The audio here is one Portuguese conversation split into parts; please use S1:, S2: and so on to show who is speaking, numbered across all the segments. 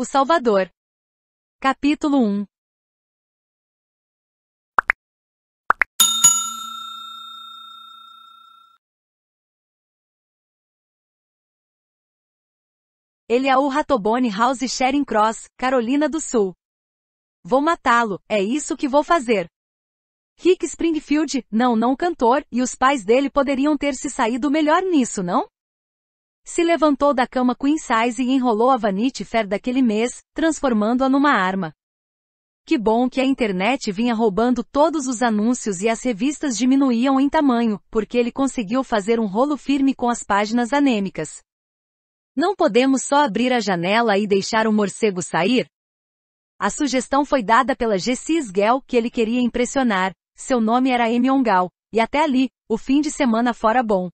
S1: O Salvador. Capítulo 1 Eliahu é Ratoboni House Sharing Cross, Carolina do Sul. Vou matá-lo, é isso que vou fazer. Rick Springfield, não, não cantor, e os pais dele poderiam ter se saído melhor nisso, não? Se levantou da cama queen size e enrolou a Vanity Fair daquele mês, transformando-a numa arma. Que bom que a internet vinha roubando todos os anúncios e as revistas diminuíam em tamanho, porque ele conseguiu fazer um rolo firme com as páginas anêmicas. Não podemos só abrir a janela e deixar o morcego sair? A sugestão foi dada pela G6 que ele queria impressionar, seu nome era Emiongal, e até ali, o fim de semana fora bom.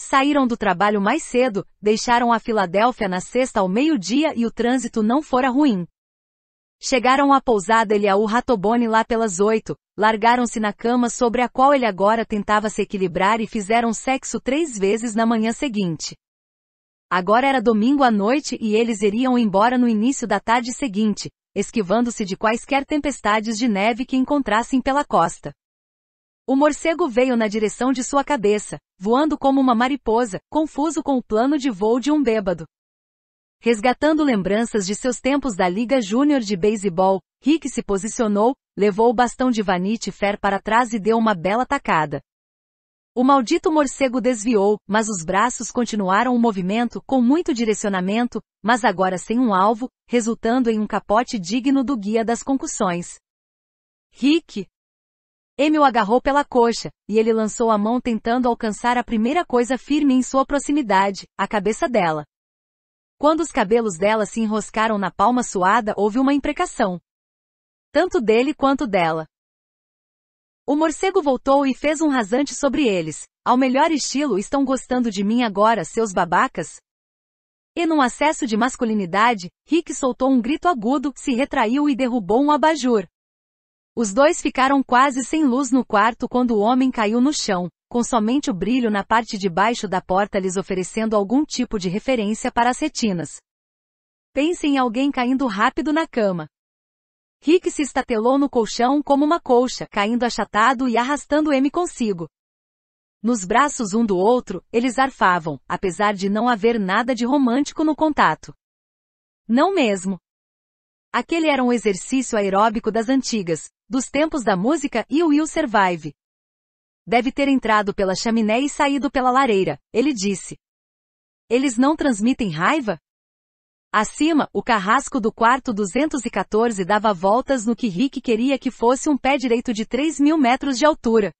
S1: Saíram do trabalho mais cedo, deixaram a Filadélfia na sexta ao meio-dia e o trânsito não fora ruim. Chegaram à pousada Eliaú Ratoboni lá pelas oito, largaram-se na cama sobre a qual ele agora tentava se equilibrar e fizeram sexo três vezes na manhã seguinte. Agora era domingo à noite e eles iriam embora no início da tarde seguinte, esquivando-se de quaisquer tempestades de neve que encontrassem pela costa. O morcego veio na direção de sua cabeça, voando como uma mariposa, confuso com o plano de voo de um bêbado. Resgatando lembranças de seus tempos da Liga Júnior de Beisebol, Rick se posicionou, levou o bastão de Vanity Fair para trás e deu uma bela tacada. O maldito morcego desviou, mas os braços continuaram o movimento com muito direcionamento, mas agora sem um alvo, resultando em um capote digno do guia das concussões. Rick, Emil agarrou pela coxa, e ele lançou a mão tentando alcançar a primeira coisa firme em sua proximidade, a cabeça dela. Quando os cabelos dela se enroscaram na palma suada, houve uma imprecação. Tanto dele quanto dela. O morcego voltou e fez um rasante sobre eles. Ao melhor estilo, estão gostando de mim agora, seus babacas? E num acesso de masculinidade, Rick soltou um grito agudo, se retraiu e derrubou um abajur. Os dois ficaram quase sem luz no quarto quando o homem caiu no chão, com somente o brilho na parte de baixo da porta lhes oferecendo algum tipo de referência para as retinas. Pense em alguém caindo rápido na cama. Rick se estatelou no colchão como uma colcha, caindo achatado e arrastando M consigo. Nos braços um do outro, eles arfavam, apesar de não haver nada de romântico no contato. Não mesmo. Aquele era um exercício aeróbico das antigas, dos tempos da música e o Will Survive. Deve ter entrado pela chaminé e saído pela lareira, ele disse. Eles não transmitem raiva? Acima, o carrasco do quarto 214 dava voltas no que Rick queria que fosse um pé direito de 3 mil metros de altura.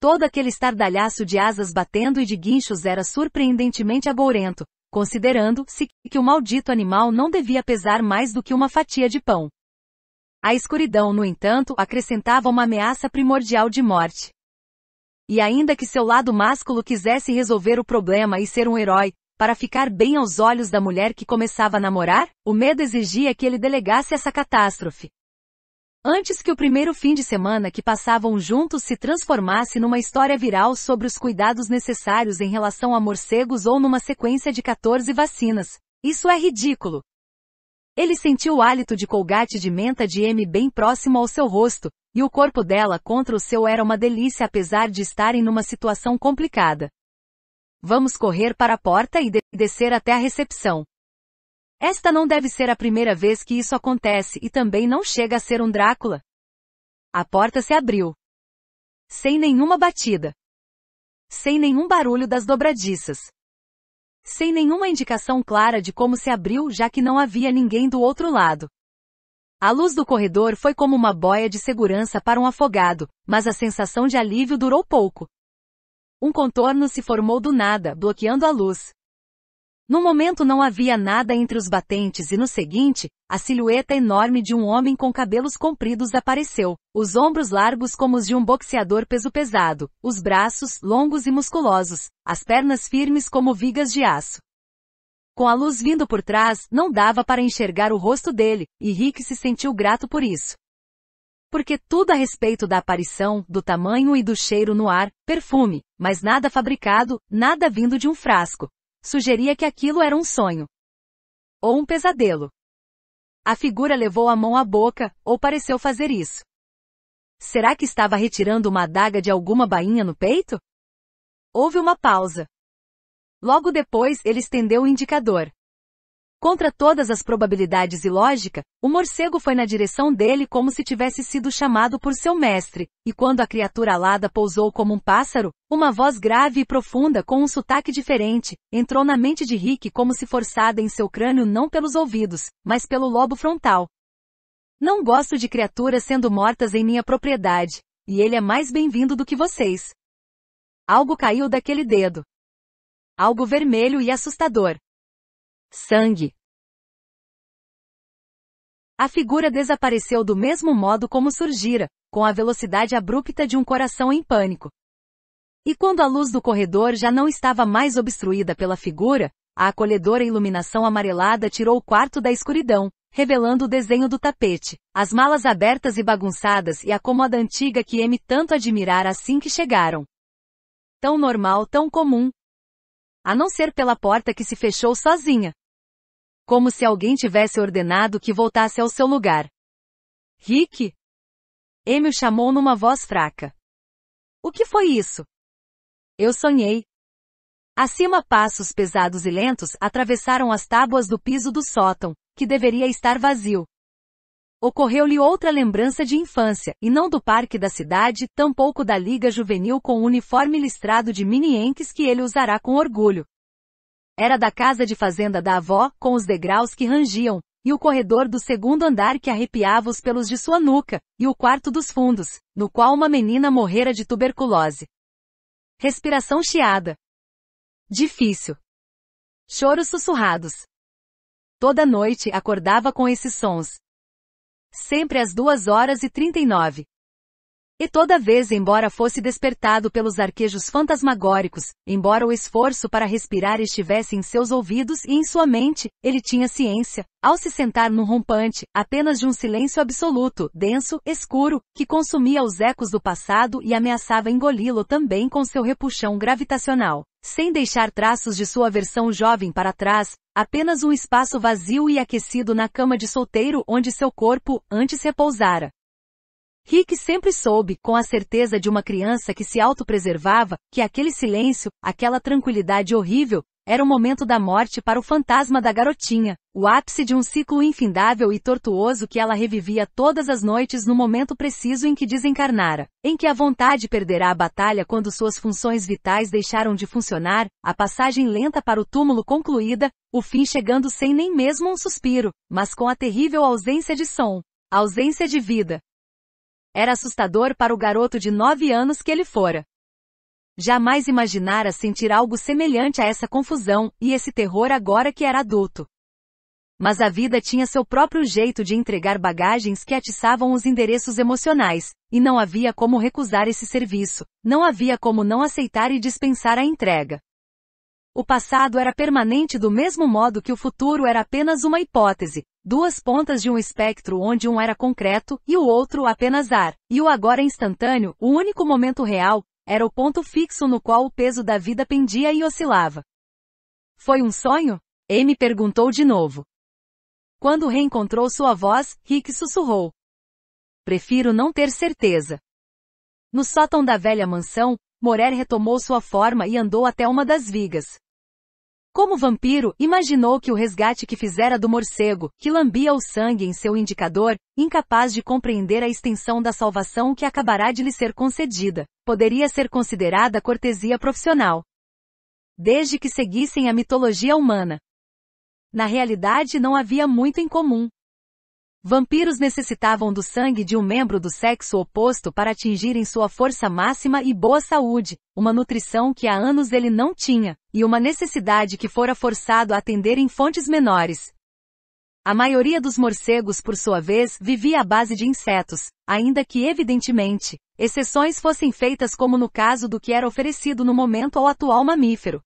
S1: Todo aquele estardalhaço de asas batendo e de guinchos era surpreendentemente agourento, considerando-se que o maldito animal não devia pesar mais do que uma fatia de pão. A escuridão, no entanto, acrescentava uma ameaça primordial de morte. E ainda que seu lado másculo quisesse resolver o problema e ser um herói, para ficar bem aos olhos da mulher que começava a namorar, o medo exigia que ele delegasse essa catástrofe, Antes que o primeiro fim de semana que passavam juntos se transformasse numa história viral sobre os cuidados necessários em relação a morcegos ou numa sequência de 14 vacinas. Isso é ridículo. Ele sentiu o hálito de colgate de menta de M bem próximo ao seu rosto, e o corpo dela contra o seu era uma delícia apesar de estarem numa situação complicada. Vamos correr para a porta e de descer até a recepção. Esta não deve ser a primeira vez que isso acontece e também não chega a ser um Drácula. A porta se abriu. Sem nenhuma batida. Sem nenhum barulho das dobradiças. Sem nenhuma indicação clara de como se abriu, já que não havia ninguém do outro lado. A luz do corredor foi como uma boia de segurança para um afogado, mas a sensação de alívio durou pouco. Um contorno se formou do nada, bloqueando a luz. No momento não havia nada entre os batentes e no seguinte, a silhueta enorme de um homem com cabelos compridos apareceu, os ombros largos como os de um boxeador peso pesado, os braços longos e musculosos, as pernas firmes como vigas de aço. Com a luz vindo por trás, não dava para enxergar o rosto dele, e Rick se sentiu grato por isso. Porque tudo a respeito da aparição, do tamanho e do cheiro no ar, perfume, mas nada fabricado, nada vindo de um frasco, sugeria que aquilo era um sonho. Ou um pesadelo. A figura levou a mão à boca, ou pareceu fazer isso. Será que estava retirando uma adaga de alguma bainha no peito? Houve uma pausa. Logo depois ele estendeu o indicador. Contra todas as probabilidades e lógica, o morcego foi na direção dele como se tivesse sido chamado por seu mestre, e quando a criatura alada pousou como um pássaro, uma voz grave e profunda com um sotaque diferente, entrou na mente de Rick como se forçada em seu crânio não pelos ouvidos, mas pelo lobo frontal. Não gosto de criaturas sendo mortas em minha propriedade, e ele é mais bem-vindo do que vocês. Algo caiu daquele dedo. Algo vermelho e assustador sangue. A figura desapareceu do mesmo modo como surgira, com a velocidade abrupta de um coração em pânico. E quando a luz do corredor já não estava mais obstruída pela figura, a acolhedora iluminação amarelada tirou o quarto da escuridão, revelando o desenho do tapete, as malas abertas e bagunçadas e a cômoda antiga que M tanto admirara assim que chegaram. Tão normal, tão comum. A não ser pela porta que se fechou sozinha como se alguém tivesse ordenado que voltasse ao seu lugar. Rick? Emil chamou numa voz fraca. O que foi isso? Eu sonhei. Acima passos pesados e lentos atravessaram as tábuas do piso do sótão, que deveria estar vazio. Ocorreu-lhe outra lembrança de infância, e não do parque da cidade, tampouco da liga juvenil com o uniforme listrado de mini que ele usará com orgulho. Era da casa de fazenda da avó, com os degraus que rangiam, e o corredor do segundo andar que arrepiava os pelos de sua nuca, e o quarto dos fundos, no qual uma menina morrera de tuberculose. Respiração chiada. Difícil. Choros sussurrados. Toda noite acordava com esses sons. Sempre às duas horas e trinta e nove. E toda vez embora fosse despertado pelos arquejos fantasmagóricos, embora o esforço para respirar estivesse em seus ouvidos e em sua mente, ele tinha ciência, ao se sentar no rompante, apenas de um silêncio absoluto, denso, escuro, que consumia os ecos do passado e ameaçava engoli-lo também com seu repuxão gravitacional. Sem deixar traços de sua versão jovem para trás, apenas um espaço vazio e aquecido na cama de solteiro onde seu corpo, antes repousara. Rick sempre soube, com a certeza de uma criança que se autopreservava, que aquele silêncio, aquela tranquilidade horrível, era o momento da morte para o fantasma da garotinha, o ápice de um ciclo infindável e tortuoso que ela revivia todas as noites no momento preciso em que desencarnara, em que a vontade perderá a batalha quando suas funções vitais deixaram de funcionar, a passagem lenta para o túmulo concluída, o fim chegando sem nem mesmo um suspiro, mas com a terrível ausência de som, ausência de vida, era assustador para o garoto de nove anos que ele fora. Jamais imaginara sentir algo semelhante a essa confusão e esse terror agora que era adulto. Mas a vida tinha seu próprio jeito de entregar bagagens que atiçavam os endereços emocionais, e não havia como recusar esse serviço, não havia como não aceitar e dispensar a entrega. O passado era permanente do mesmo modo que o futuro era apenas uma hipótese, duas pontas de um espectro onde um era concreto e o outro apenas ar, e o agora instantâneo, o único momento real, era o ponto fixo no qual o peso da vida pendia e oscilava. Foi um sonho? Amy perguntou de novo. Quando reencontrou sua voz, Rick sussurrou. Prefiro não ter certeza. No sótão da velha mansão, Morer retomou sua forma e andou até uma das vigas. Como vampiro, imaginou que o resgate que fizera do morcego, que lambia o sangue em seu indicador, incapaz de compreender a extensão da salvação que acabará de lhe ser concedida, poderia ser considerada cortesia profissional. Desde que seguissem a mitologia humana. Na realidade não havia muito em comum, Vampiros necessitavam do sangue de um membro do sexo oposto para atingirem sua força máxima e boa saúde, uma nutrição que há anos ele não tinha, e uma necessidade que fora forçado a atender em fontes menores. A maioria dos morcegos, por sua vez, vivia à base de insetos, ainda que evidentemente, exceções fossem feitas como no caso do que era oferecido no momento ao atual mamífero,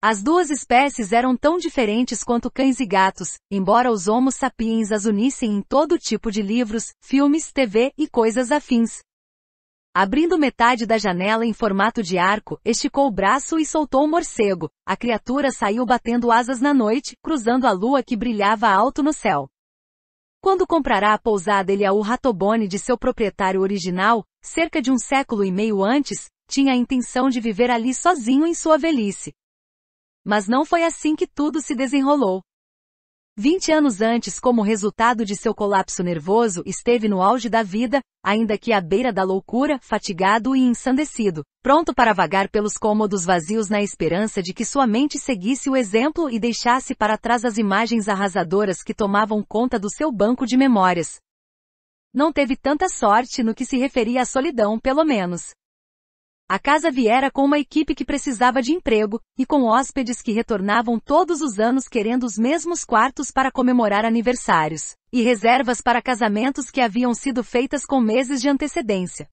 S1: as duas espécies eram tão diferentes quanto cães e gatos, embora os Homo sapiens as unissem em todo tipo de livros, filmes, TV e coisas afins. Abrindo metade da janela em formato de arco, esticou o braço e soltou o morcego. A criatura saiu batendo asas na noite, cruzando a lua que brilhava alto no céu. Quando comprará a pousada ele a Ratobone de seu proprietário original, cerca de um século e meio antes, tinha a intenção de viver ali sozinho em sua velhice, mas não foi assim que tudo se desenrolou. 20 anos antes, como resultado de seu colapso nervoso, esteve no auge da vida, ainda que à beira da loucura, fatigado e ensandecido, pronto para vagar pelos cômodos vazios na esperança de que sua mente seguisse o exemplo e deixasse para trás as imagens arrasadoras que tomavam conta do seu banco de memórias. Não teve tanta sorte no que se referia à solidão, pelo menos. A casa viera com uma equipe que precisava de emprego, e com hóspedes que retornavam todos os anos querendo os mesmos quartos para comemorar aniversários, e reservas para casamentos que haviam sido feitas com meses de antecedência.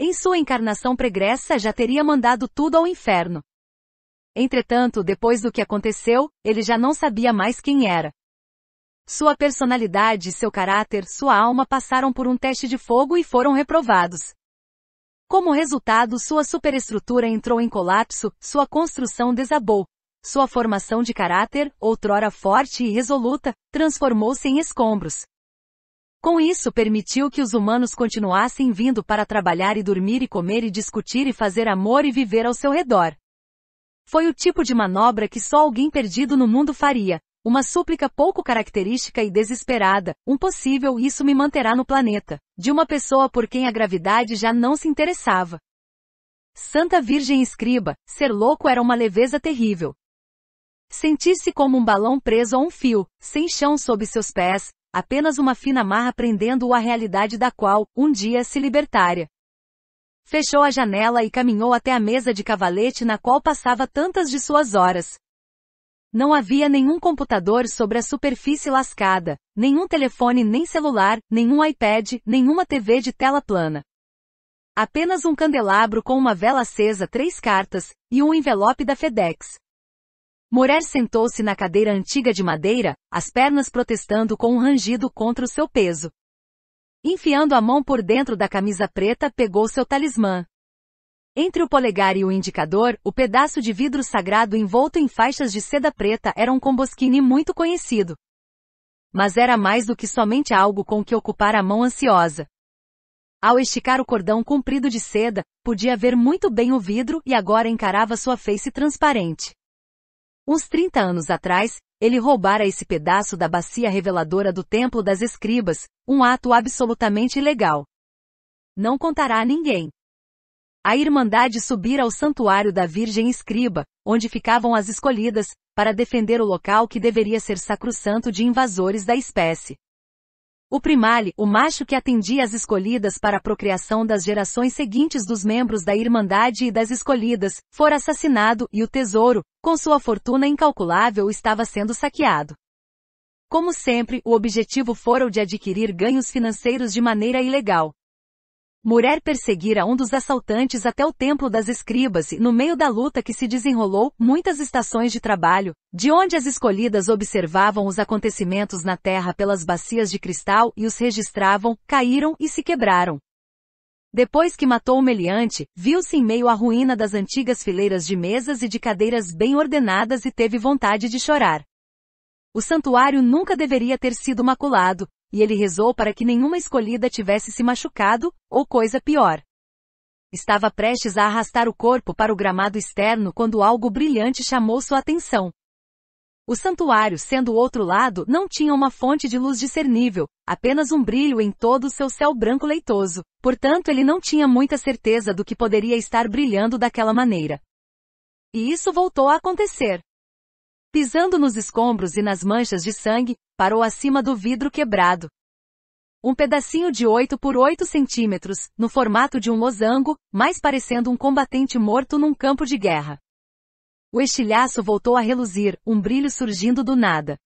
S1: Em sua encarnação pregressa já teria mandado tudo ao inferno. Entretanto, depois do que aconteceu, ele já não sabia mais quem era. Sua personalidade, seu caráter, sua alma passaram por um teste de fogo e foram reprovados, como resultado, sua superestrutura entrou em colapso, sua construção desabou. Sua formação de caráter, outrora forte e resoluta, transformou-se em escombros. Com isso, permitiu que os humanos continuassem vindo para trabalhar e dormir e comer e discutir e fazer amor e viver ao seu redor. Foi o tipo de manobra que só alguém perdido no mundo faria, uma súplica pouco característica e desesperada, um possível isso me manterá no planeta, de uma pessoa por quem a gravidade já não se interessava. Santa Virgem Escriba, ser louco era uma leveza terrível. Sentir-se como um balão preso a um fio, sem chão sob seus pés, apenas uma fina marra prendendo-o à realidade da qual, um dia, se libertaria. Fechou a janela e caminhou até a mesa de cavalete na qual passava tantas de suas horas. Não havia nenhum computador sobre a superfície lascada, nenhum telefone nem celular, nenhum iPad, nenhuma TV de tela plana. Apenas um candelabro com uma vela acesa, três cartas, e um envelope da FedEx. Morer sentou-se na cadeira antiga de madeira, as pernas protestando com um rangido contra o seu peso. Enfiando a mão por dentro da camisa preta, pegou seu talismã. Entre o polegar e o indicador, o pedaço de vidro sagrado envolto em faixas de seda preta era um combosquine muito conhecido. Mas era mais do que somente algo com que ocupar a mão ansiosa. Ao esticar o cordão comprido de seda, podia ver muito bem o vidro e agora encarava sua face transparente. Uns 30 anos atrás, ele roubara esse pedaço da bacia reveladora do Templo das Escribas, um ato absolutamente ilegal. Não contará a ninguém a Irmandade subira ao santuário da Virgem Escriba, onde ficavam as escolhidas, para defender o local que deveria ser sacrosanto de invasores da espécie. O primale, o macho que atendia as escolhidas para a procriação das gerações seguintes dos membros da Irmandade e das escolhidas, fora assassinado e o tesouro, com sua fortuna incalculável, estava sendo saqueado. Como sempre, o objetivo fora o de adquirir ganhos financeiros de maneira ilegal, Mulher perseguira um dos assaltantes até o templo das escribas e, no meio da luta que se desenrolou, muitas estações de trabalho, de onde as escolhidas observavam os acontecimentos na terra pelas bacias de cristal e os registravam, caíram e se quebraram. Depois que matou o meliante, viu-se em meio à ruína das antigas fileiras de mesas e de cadeiras bem ordenadas e teve vontade de chorar. O santuário nunca deveria ter sido maculado, e ele rezou para que nenhuma escolhida tivesse se machucado, ou coisa pior. Estava prestes a arrastar o corpo para o gramado externo quando algo brilhante chamou sua atenção. O santuário, sendo o outro lado, não tinha uma fonte de luz discernível, apenas um brilho em todo o seu céu branco leitoso, portanto ele não tinha muita certeza do que poderia estar brilhando daquela maneira. E isso voltou a acontecer pisando nos escombros e nas manchas de sangue, parou acima do vidro quebrado. Um pedacinho de 8 por 8 centímetros, no formato de um losango, mais parecendo um combatente morto num campo de guerra. O estilhaço voltou a reluzir, um brilho surgindo do nada.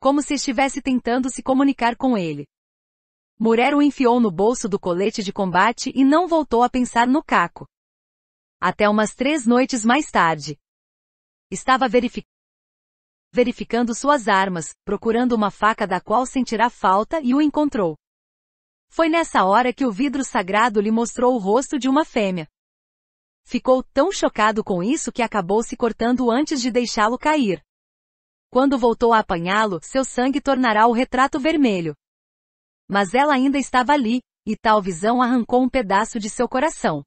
S1: Como se estivesse tentando se comunicar com ele. Murer o enfiou no bolso do colete de combate e não voltou a pensar no caco. Até umas três noites mais tarde. Estava verificando verificando suas armas, procurando uma faca da qual sentirá falta e o encontrou. Foi nessa hora que o vidro sagrado lhe mostrou o rosto de uma fêmea. Ficou tão chocado com isso que acabou se cortando antes de deixá-lo cair. Quando voltou a apanhá-lo, seu sangue tornará o retrato vermelho. Mas ela ainda estava ali, e tal visão arrancou um pedaço de seu coração.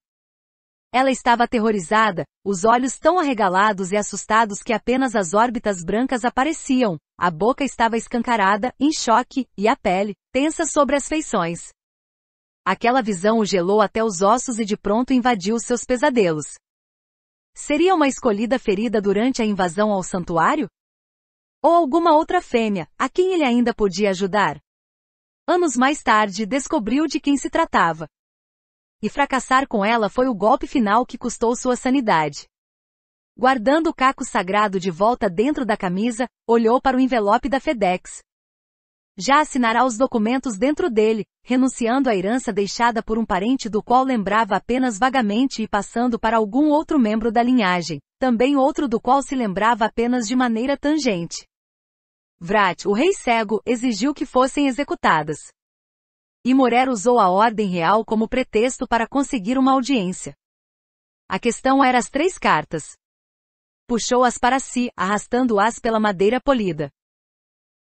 S1: Ela estava aterrorizada, os olhos tão arregalados e assustados que apenas as órbitas brancas apareciam, a boca estava escancarada, em choque, e a pele, tensa sobre as feições. Aquela visão o gelou até os ossos e de pronto invadiu seus pesadelos. Seria uma escolhida ferida durante a invasão ao santuário? Ou alguma outra fêmea, a quem ele ainda podia ajudar? Anos mais tarde, descobriu de quem se tratava. E fracassar com ela foi o golpe final que custou sua sanidade. Guardando o caco sagrado de volta dentro da camisa, olhou para o envelope da FedEx. Já assinará os documentos dentro dele, renunciando à herança deixada por um parente do qual lembrava apenas vagamente e passando para algum outro membro da linhagem, também outro do qual se lembrava apenas de maneira tangente. Vrat, o rei cego, exigiu que fossem executadas e Morer usou a ordem real como pretexto para conseguir uma audiência. A questão era as três cartas. Puxou-as para si, arrastando-as pela madeira polida.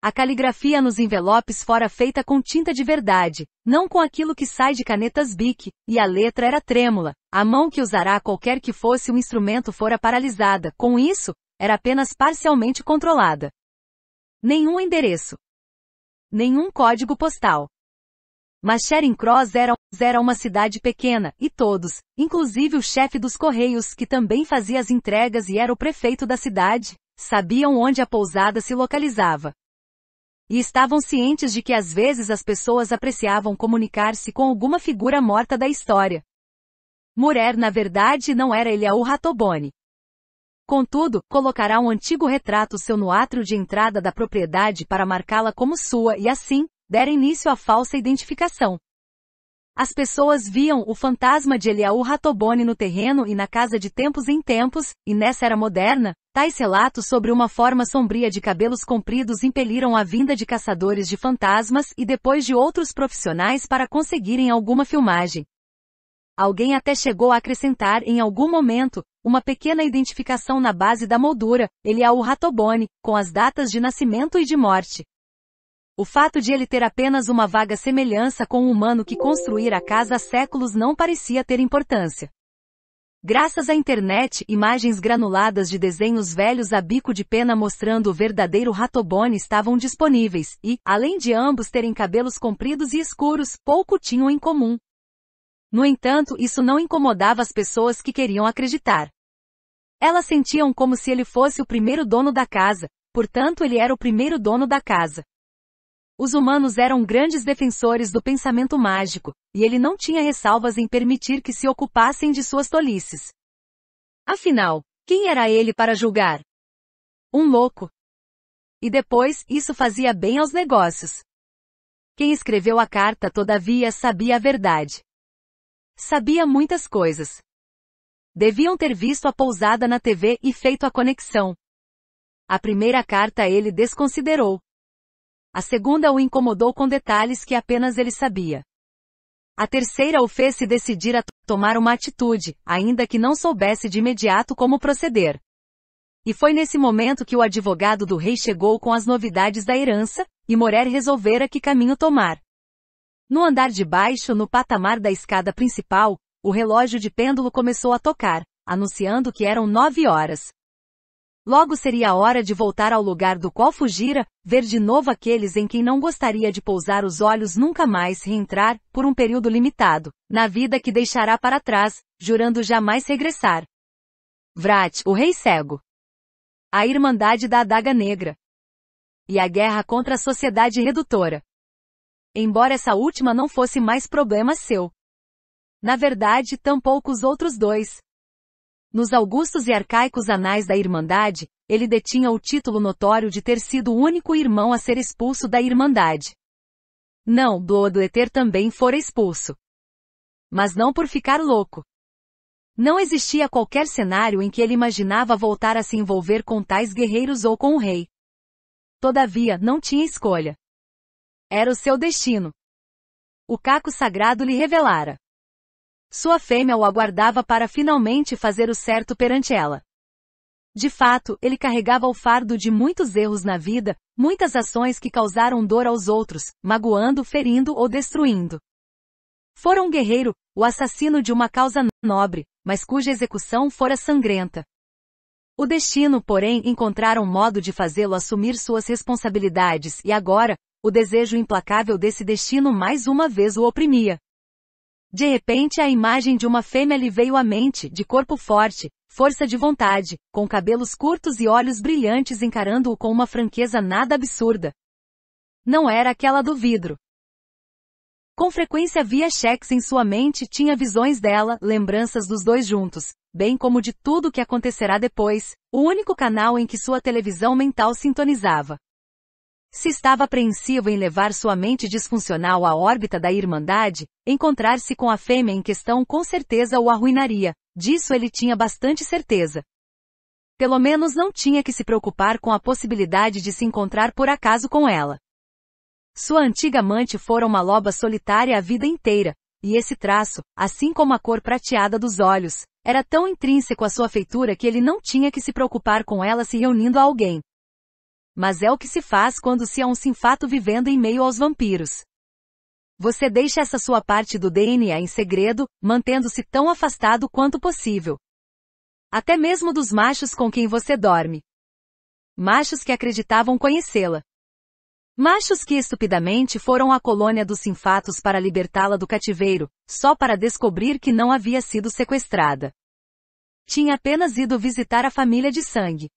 S1: A caligrafia nos envelopes fora feita com tinta de verdade, não com aquilo que sai de canetas Bic, e a letra era trêmula, a mão que usará qualquer que fosse o instrumento fora paralisada, com isso, era apenas parcialmente controlada. Nenhum endereço. Nenhum código postal. Mas Charing Cross era, era uma cidade pequena, e todos, inclusive o chefe dos correios que também fazia as entregas e era o prefeito da cidade, sabiam onde a pousada se localizava. E estavam cientes de que às vezes as pessoas apreciavam comunicar-se com alguma figura morta da história. Murer na verdade não era ele a O Ratoboni. Contudo, colocará um antigo retrato seu no átrio de entrada da propriedade para marcá-la como sua e assim, dera início à falsa identificação. As pessoas viam o fantasma de Eliahu Ratoboni no terreno e na casa de tempos em tempos, e nessa era moderna, tais relatos sobre uma forma sombria de cabelos compridos impeliram a vinda de caçadores de fantasmas e depois de outros profissionais para conseguirem alguma filmagem. Alguém até chegou a acrescentar em algum momento, uma pequena identificação na base da moldura, Eliahu Ratoboni, com as datas de nascimento e de morte. O fato de ele ter apenas uma vaga semelhança com o um humano que construíra a casa há séculos não parecia ter importância. Graças à internet, imagens granuladas de desenhos velhos a bico de pena mostrando o verdadeiro ratobone estavam disponíveis, e, além de ambos terem cabelos compridos e escuros, pouco tinham em comum. No entanto, isso não incomodava as pessoas que queriam acreditar. Elas sentiam como se ele fosse o primeiro dono da casa, portanto ele era o primeiro dono da casa. Os humanos eram grandes defensores do pensamento mágico, e ele não tinha ressalvas em permitir que se ocupassem de suas tolices. Afinal, quem era ele para julgar? Um louco. E depois, isso fazia bem aos negócios. Quem escreveu a carta, todavia, sabia a verdade. Sabia muitas coisas. Deviam ter visto a pousada na TV e feito a conexão. A primeira carta ele desconsiderou, a segunda o incomodou com detalhes que apenas ele sabia. A terceira o fez se decidir a tomar uma atitude, ainda que não soubesse de imediato como proceder. E foi nesse momento que o advogado do rei chegou com as novidades da herança, e Morer resolvera que caminho tomar. No andar de baixo, no patamar da escada principal, o relógio de pêndulo começou a tocar, anunciando que eram nove horas. Logo seria a hora de voltar ao lugar do qual fugira, ver de novo aqueles em quem não gostaria de pousar os olhos nunca mais reentrar, por um período limitado, na vida que deixará para trás, jurando jamais regressar. Vrat, o Rei Cego. A Irmandade da Adaga Negra. E a guerra contra a sociedade redutora. Embora essa última não fosse mais problema seu. Na verdade, tampouco os outros dois. Nos augustos e arcaicos anais da Irmandade, ele detinha o título notório de ter sido o único irmão a ser expulso da Irmandade. Não, Duodeter também fora expulso. Mas não por ficar louco. Não existia qualquer cenário em que ele imaginava voltar a se envolver com tais guerreiros ou com o rei. Todavia, não tinha escolha. Era o seu destino. O caco sagrado lhe revelara. Sua fêmea o aguardava para finalmente fazer o certo perante ela. De fato, ele carregava o fardo de muitos erros na vida, muitas ações que causaram dor aos outros, magoando, ferindo ou destruindo. Fora um guerreiro, o assassino de uma causa nobre, mas cuja execução fora sangrenta. O destino, porém, encontrara um modo de fazê-lo assumir suas responsabilidades e agora, o desejo implacável desse destino mais uma vez o oprimia. De repente a imagem de uma fêmea lhe veio à mente, de corpo forte, força de vontade, com cabelos curtos e olhos brilhantes encarando-o com uma franqueza nada absurda. Não era aquela do vidro. Com frequência via cheques em sua mente tinha visões dela, lembranças dos dois juntos, bem como de tudo o que acontecerá depois, o único canal em que sua televisão mental sintonizava. Se estava apreensivo em levar sua mente disfuncional à órbita da Irmandade, encontrar-se com a fêmea em questão com certeza o arruinaria, disso ele tinha bastante certeza. Pelo menos não tinha que se preocupar com a possibilidade de se encontrar por acaso com ela. Sua antiga amante fora uma loba solitária a vida inteira, e esse traço, assim como a cor prateada dos olhos, era tão intrínseco à sua feitura que ele não tinha que se preocupar com ela se reunindo a alguém. Mas é o que se faz quando se é um sinfato vivendo em meio aos vampiros. Você deixa essa sua parte do DNA em segredo, mantendo-se tão afastado quanto possível. Até mesmo dos machos com quem você dorme. Machos que acreditavam conhecê-la. Machos que estupidamente foram à colônia dos sinfatos para libertá-la do cativeiro, só para descobrir que não havia sido sequestrada. Tinha apenas ido visitar a família de sangue.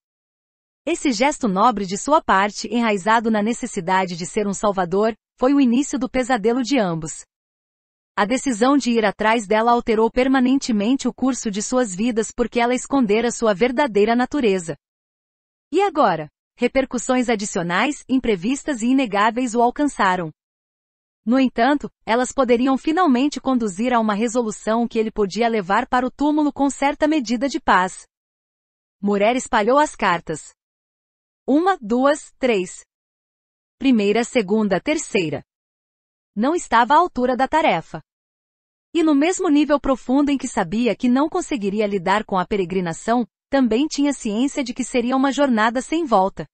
S1: Esse gesto nobre de sua parte, enraizado na necessidade de ser um salvador, foi o início do pesadelo de ambos. A decisão de ir atrás dela alterou permanentemente o curso de suas vidas porque ela escondera sua verdadeira natureza. E agora? Repercussões adicionais, imprevistas e inegáveis o alcançaram. No entanto, elas poderiam finalmente conduzir a uma resolução que ele podia levar para o túmulo com certa medida de paz. Murer espalhou as cartas. Uma, duas, três. Primeira, segunda, terceira. Não estava à altura da tarefa. E no mesmo nível profundo em que sabia que não conseguiria lidar com a peregrinação, também tinha ciência de que seria uma jornada sem volta.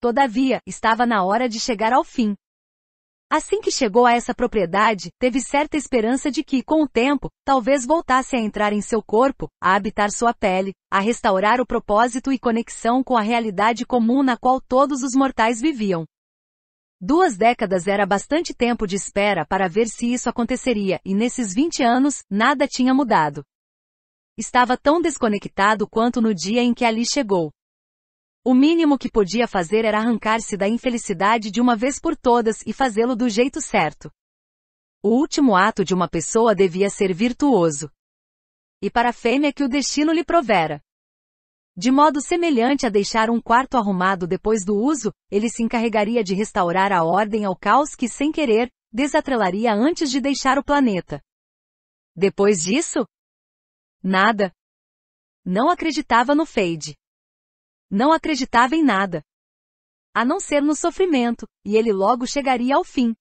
S1: Todavia, estava na hora de chegar ao fim. Assim que chegou a essa propriedade, teve certa esperança de que, com o tempo, talvez voltasse a entrar em seu corpo, a habitar sua pele, a restaurar o propósito e conexão com a realidade comum na qual todos os mortais viviam. Duas décadas era bastante tempo de espera para ver se isso aconteceria, e nesses 20 anos, nada tinha mudado. Estava tão desconectado quanto no dia em que ali chegou. O mínimo que podia fazer era arrancar-se da infelicidade de uma vez por todas e fazê-lo do jeito certo. O último ato de uma pessoa devia ser virtuoso. E para a fêmea é que o destino lhe provera. De modo semelhante a deixar um quarto arrumado depois do uso, ele se encarregaria de restaurar a ordem ao caos que, sem querer, desatrelaria antes de deixar o planeta. Depois disso? Nada. Não acreditava no Fade. Não acreditava em nada. A não ser no sofrimento, e ele logo chegaria ao fim,